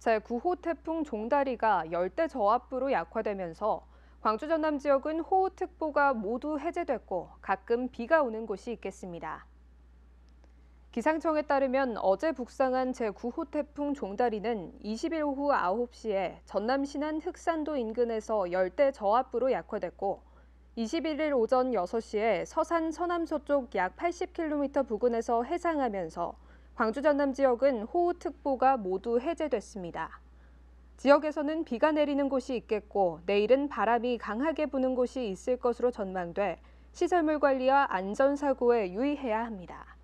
제9호 태풍 종다리가 열대 저압부로 약화되면서 광주 전남 지역은 호우특보가 모두 해제됐고 가끔 비가 오는 곳이 있겠습니다. 기상청에 따르면 어제 북상한 제9호 태풍 종다리는 20일 오후 9시에 전남 신안 흑산도 인근에서 열대 저압부로 약화됐고 21일 오전 6시에 서산 서남서쪽약 80km 부근에서 해상하면서 광주 전남 지역은 호우특보가 모두 해제됐습니다. 지역에서는 비가 내리는 곳이 있겠고 내일은 바람이 강하게 부는 곳이 있을 것으로 전망돼 시설물 관리와 안전사고에 유의해야 합니다.